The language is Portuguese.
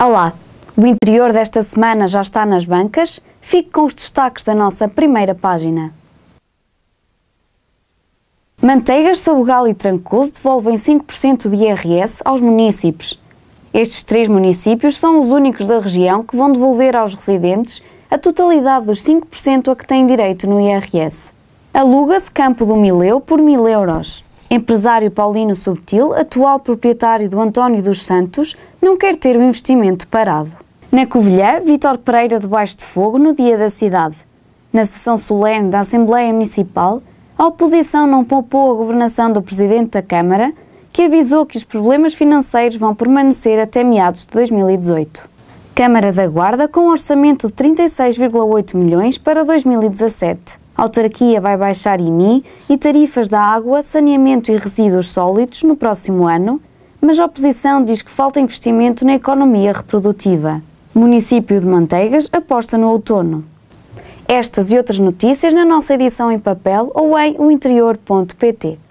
Olá! O interior desta semana já está nas bancas. Fique com os destaques da nossa primeira página. Manteigas, Sabugal e Trancoso devolvem 5% de IRS aos municípios. Estes três municípios são os únicos da região que vão devolver aos residentes a totalidade dos 5% a que têm direito no IRS. Aluga-se Campo do Mileu por mil euros. Empresário Paulino Subtil, atual proprietário do António dos Santos, não quer ter o investimento parado. Na Covilhã, Vítor Pereira debaixo de fogo no dia da cidade. Na sessão solene da Assembleia Municipal, a oposição não poupou a governação do Presidente da Câmara, que avisou que os problemas financeiros vão permanecer até meados de 2018. Câmara da Guarda com um orçamento de 36,8 milhões para 2017 autarquia vai baixar IMI e tarifas da água, saneamento e resíduos sólidos no próximo ano, mas a oposição diz que falta investimento na economia reprodutiva. Município de Manteigas aposta no outono. Estas e outras notícias na nossa edição em papel ou em ointerior.pt.